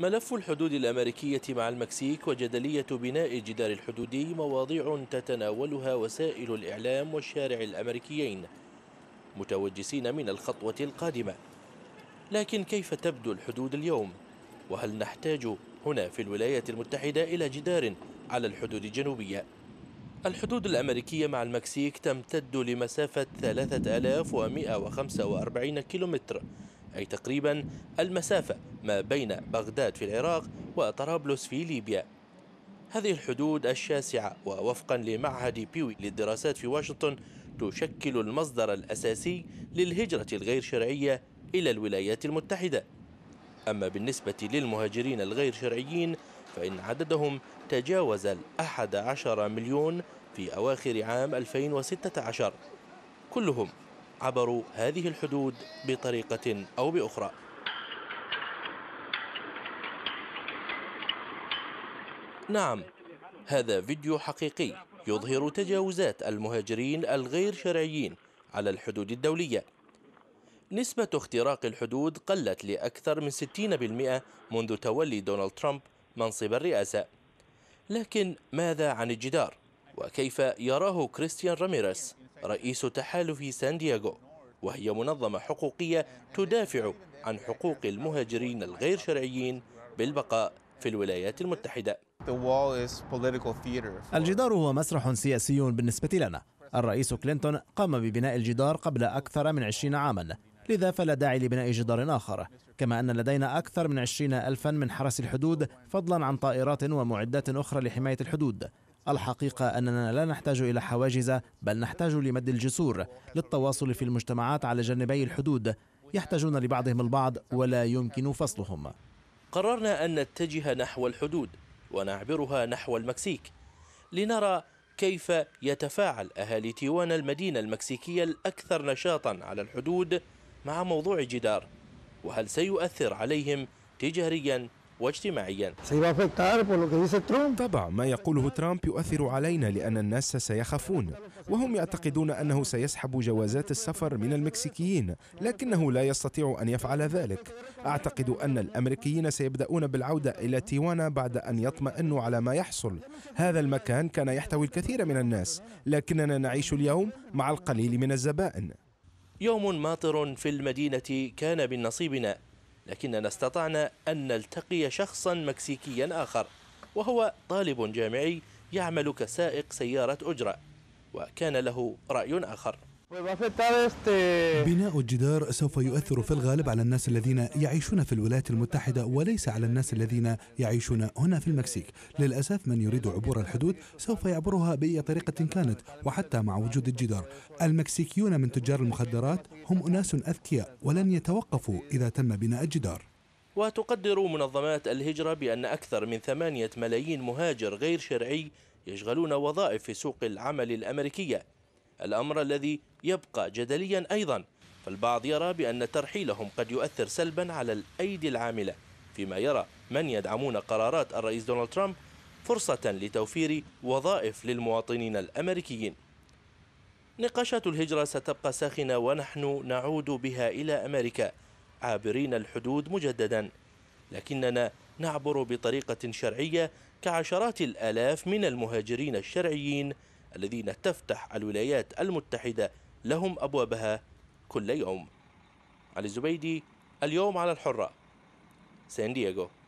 ملف الحدود الأمريكية مع المكسيك وجدلية بناء الجدار الحدودي مواضيع تتناولها وسائل الإعلام والشارع الأمريكيين متوجسين من الخطوة القادمة لكن كيف تبدو الحدود اليوم؟ وهل نحتاج هنا في الولايات المتحدة إلى جدار على الحدود الجنوبية؟ الحدود الأمريكية مع المكسيك تمتد لمسافة 3145 كيلومتر أي تقريبا المسافة ما بين بغداد في العراق وطرابلس في ليبيا هذه الحدود الشاسعة ووفقا لمعهد بيوي للدراسات في واشنطن تشكل المصدر الأساسي للهجرة الغير شرعية إلى الولايات المتحدة أما بالنسبة للمهاجرين الغير شرعيين فإن عددهم تجاوز الأحد عشر مليون في أواخر عام 2016 كلهم عبروا هذه الحدود بطريقة أو بأخرى نعم هذا فيديو حقيقي يظهر تجاوزات المهاجرين الغير شرعيين على الحدود الدولية نسبة اختراق الحدود قلت لأكثر من 60% منذ تولي دونالد ترامب منصب الرئاسة لكن ماذا عن الجدار؟ وكيف يراه كريستيان راميرس رئيس تحالف سان دييغو وهي منظمة حقوقية تدافع عن حقوق المهاجرين الغير شرعيين بالبقاء في الولايات المتحدة الجدار هو مسرح سياسي بالنسبة لنا الرئيس كلينتون قام ببناء الجدار قبل أكثر من 20 عاما لذا فلا داعي لبناء جدار آخر كما أن لدينا أكثر من عشرين ألفا من حرس الحدود فضلا عن طائرات ومعدات أخرى لحماية الحدود الحقيقة أننا لا نحتاج إلى حواجز بل نحتاج لمد الجسور للتواصل في المجتمعات على جانبي الحدود يحتاجون لبعضهم البعض ولا يمكن فصلهم قررنا أن نتجه نحو الحدود ونعبرها نحو المكسيك لنرى كيف يتفاعل أهالي تيوانا المدينة المكسيكية الأكثر نشاطا على الحدود مع موضوع جدار وهل سيؤثر عليهم تجاريا واجتماعيا طبعا ما يقوله ترامب يؤثر علينا لأن الناس سيخافون وهم يعتقدون أنه سيسحب جوازات السفر من المكسيكيين لكنه لا يستطيع أن يفعل ذلك أعتقد أن الأمريكيين سيبدأون بالعودة إلى تيوانا بعد أن يطمئنوا على ما يحصل هذا المكان كان يحتوي الكثير من الناس لكننا نعيش اليوم مع القليل من الزبائن يوم ماطر في المدينة كان بالنصيبنا لكننا استطعنا أن نلتقي شخصا مكسيكيا آخر وهو طالب جامعي يعمل كسائق سيارة أجرة وكان له رأي آخر بناء الجدار سوف يؤثر في الغالب على الناس الذين يعيشون في الولايات المتحدة وليس على الناس الذين يعيشون هنا في المكسيك للأسف من يريد عبور الحدود سوف يعبرها بأي طريقة كانت وحتى مع وجود الجدار المكسيكيون من تجار المخدرات هم أناس أذكياء ولن يتوقفوا إذا تم بناء الجدار وتقدر منظمات الهجرة بأن أكثر من ثمانية ملايين مهاجر غير شرعي يشغلون وظائف في سوق العمل الأمريكية الأمر الذي يبقى جدليا أيضا فالبعض يرى بأن ترحيلهم قد يؤثر سلبا على الأيدي العاملة فيما يرى من يدعمون قرارات الرئيس دونالد ترامب فرصة لتوفير وظائف للمواطنين الأمريكيين نقاشات الهجرة ستبقى ساخنة ونحن نعود بها إلى أمريكا عابرين الحدود مجددا لكننا نعبر بطريقة شرعية كعشرات الآلاف من المهاجرين الشرعيين الذين تفتح الولايات المتحدة لهم أبوابها كل يوم علي الزبيدي اليوم على الحرة سان دييغو